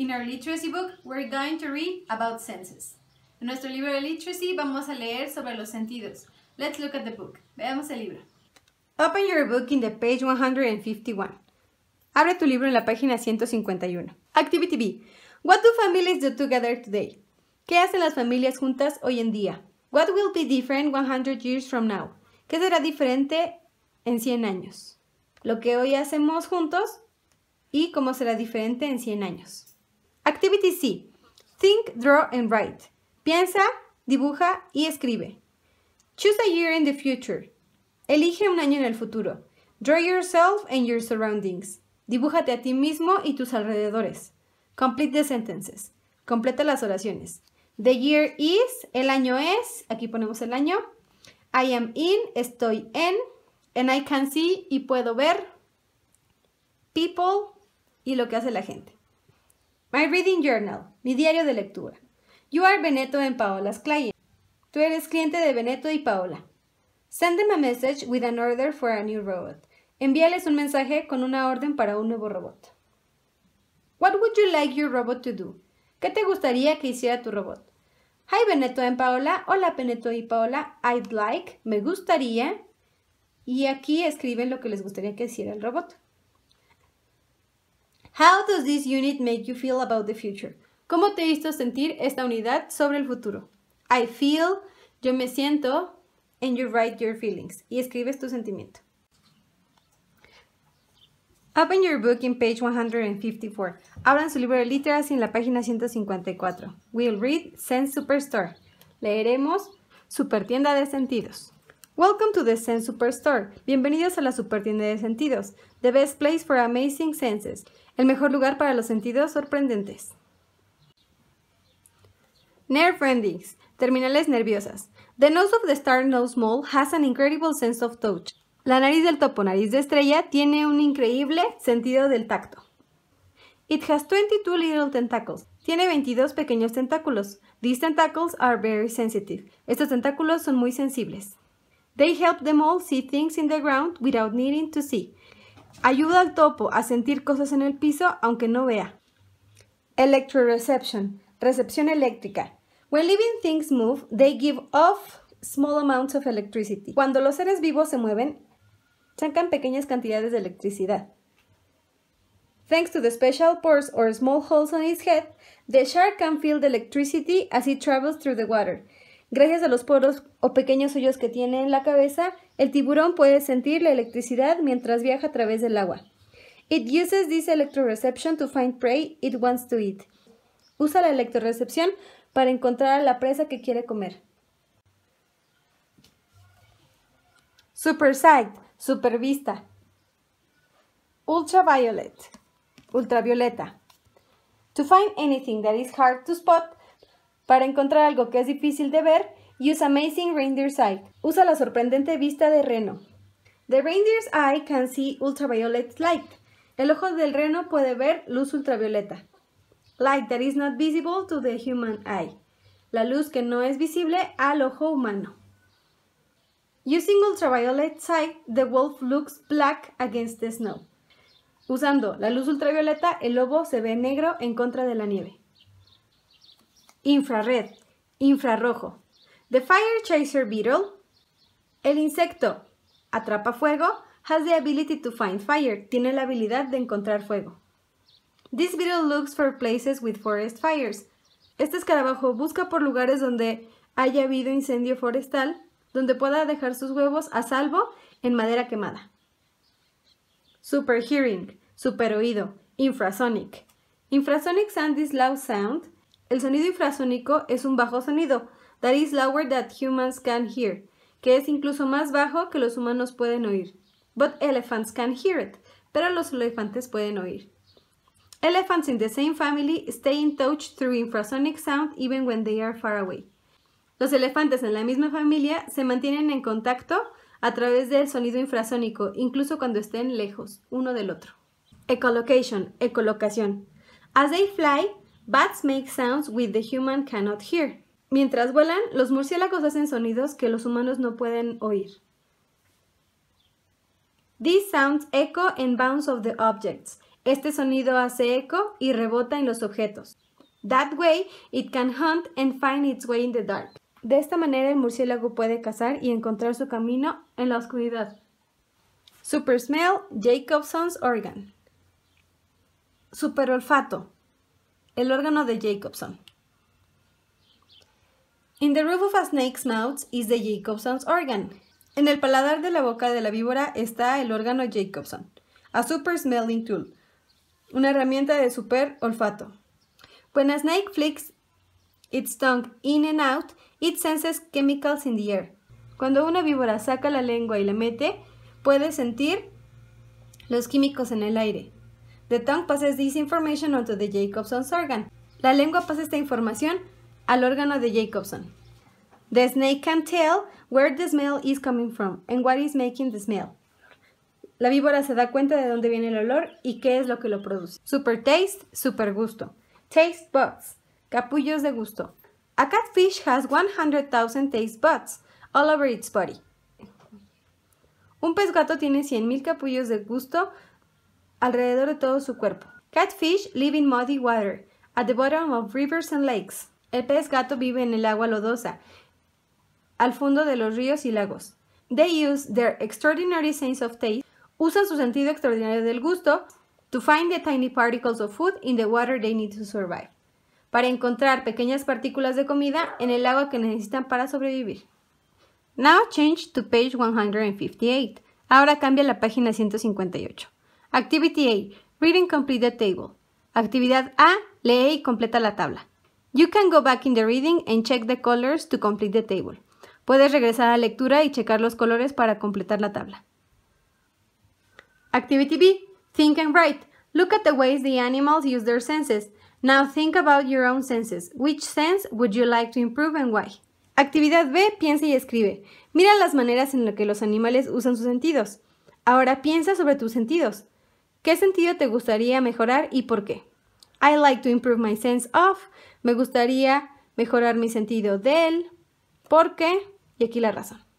In our literacy book, we're going to read about senses. En nuestro libro de literacy vamos a leer sobre los sentidos. Let's look at the book. Veamos el libro. Open your book in the page 151. Abre tu libro en la página 151. Activity B. What do families do together today? ¿Qué hacen las familias juntas hoy en día? What will be different 100 years from now? ¿Qué será diferente en 100 años? Lo que hoy hacemos juntos y cómo será diferente en 100 años. Activity C. Think, draw and write. Piensa, dibuja y escribe. Choose a year in the future. Elige un año en el futuro. Draw yourself and your surroundings. Dibújate a ti mismo y tus alrededores. Complete the sentences. Completa las oraciones. The year is, el año es, aquí ponemos el año. I am in, estoy en. And I can see y puedo ver. People y lo que hace la gente. My Reading Journal, mi diario de lectura. You are Beneto and Paola's client. Tú eres cliente de Beneto y Paola. Send them a message with an order for a new robot. Envíales un mensaje con una orden para un nuevo robot. What would you like your robot to do? ¿Qué te gustaría que hiciera tu robot? Hi Beneto and Paola. Hola Beneto y Paola. I'd like, me gustaría. Y aquí escriben lo que les gustaría que hiciera el robot. How does this unit make you feel about the future? ¿Cómo te hizo sentir esta unidad sobre el futuro? I feel, yo me siento, and you write your feelings. Y escribes tu sentimiento. Open your book in page 154. Abran su libro de literas en la página 154. We'll read Sense Superstore. Leeremos Supertienda de Sentidos. Welcome to the Sense Superstore. Bienvenidos a la Supertienda de Sentidos, the best place for amazing senses, el mejor lugar para los sentidos sorprendentes. Nerve endings, terminales nerviosas. The nose of the star nose mole has an incredible sense of touch. La nariz del topo nariz de estrella tiene un increíble sentido del tacto. It has 22 little tentacles. Tiene 22 pequeños tentáculos. These tentacles are very sensitive. Estos tentáculos son muy sensibles. They help them all see things in the ground without needing to see. Ayuda al topo a sentir cosas en el piso aunque no vea. Electroreception, recepción eléctrica. When living things move, they give off small amounts of electricity. Cuando los seres vivos se mueven, sacan pequeñas cantidades de electricidad. Thanks to the special pores or small holes on his head, the shark can feel the electricity as it travels through the water. Gracias a los poros o pequeños hoyos que tiene en la cabeza, el tiburón puede sentir la electricidad mientras viaja a través del agua. It uses this electroreception to find prey it wants to eat. Usa la electrorecepción para encontrar a la presa que quiere comer. Super super vista Ultraviolet, ultravioleta. To find anything that is hard to spot, para encontrar algo que es difícil de ver, use Amazing reindeer sight. Usa la sorprendente vista de reno. The reindeer's eye can see ultraviolet light. El ojo del reno puede ver luz ultravioleta. Light that is not visible to the human eye. La luz que no es visible al ojo humano. Using ultraviolet sight, the wolf looks black against the snow. Usando la luz ultravioleta, el lobo se ve negro en contra de la nieve infrared, infrarrojo. The fire chaser beetle, el insecto atrapa fuego, has the ability to find fire, tiene la habilidad de encontrar fuego. This beetle looks for places with forest fires. Este escarabajo busca por lugares donde haya habido incendio forestal, donde pueda dejar sus huevos a salvo en madera quemada. Super hearing, super oído, infrasonic. Infrasonic and loud sound el sonido infrasónico es un bajo sonido, that is lower that humans can hear, que es incluso más bajo que los humanos pueden oír. But elephants can hear it, pero los elefantes pueden oír. Elephants in the same family stay in touch through infrasonic sound even when they are far away. Los elefantes en la misma familia se mantienen en contacto a través del sonido infrasónico, incluso cuando estén lejos uno del otro. Echolocation, ecolocación. As they fly, Bats make sounds which the human cannot hear. Mientras vuelan, los murciélagos hacen sonidos que los humanos no pueden oír. These sounds echo and bounce of the objects. Este sonido hace eco y rebota en los objetos. That way, it can hunt and find its way in the dark. De esta manera, el murciélago puede cazar y encontrar su camino en la oscuridad. Super smell, Jacobson's organ. Super olfato, el órgano de Jacobson. In the roof of a snake's mouth is the Jacobson's organ. En el paladar de la boca de la víbora está el órgano Jacobson, a super smelling tool, una herramienta de super olfato. When a snake flicks its tongue in and out, it senses chemicals in the air. Cuando una víbora saca la lengua y la mete, puede sentir los químicos en el aire. The tongue passes this information onto the Jacobson's organ. La lengua pasa esta información al órgano de Jacobson. The snake can tell where the smell is coming from and what is making the smell. La víbora se da cuenta de dónde viene el olor y qué es lo que lo produce. Super taste, super gusto. Taste buds, capullos de gusto. A catfish has 100,000 taste buds all over its body. Un pez gato tiene 100,000 capullos de gusto alrededor de todo su cuerpo. Catfish live in muddy water, at the bottom of rivers and lakes. El pez gato vive en el agua lodosa, al fondo de los ríos y lagos. They use their extraordinary sense of taste, usan su sentido extraordinario del gusto, to find the tiny particles of food in the water they need to survive. Para encontrar pequeñas partículas de comida en el agua que necesitan para sobrevivir. Now change to page 158. Ahora cambia la página 158. Activity A. Read and complete the table. Actividad A. Lee y completa la tabla. You can go back in the reading and check the colors to complete the table. Puedes regresar a la lectura y checar los colores para completar la tabla. Activity B. Think and write. Look at the ways the animals use their senses. Now think about your own senses. Which sense would you like to improve and why? Actividad B. Piensa y escribe. Mira las maneras en las que los animales usan sus sentidos. Ahora piensa sobre tus sentidos. ¿Qué sentido te gustaría mejorar y por qué? I like to improve my sense of. Me gustaría mejorar mi sentido del. ¿Por qué? Y aquí la razón.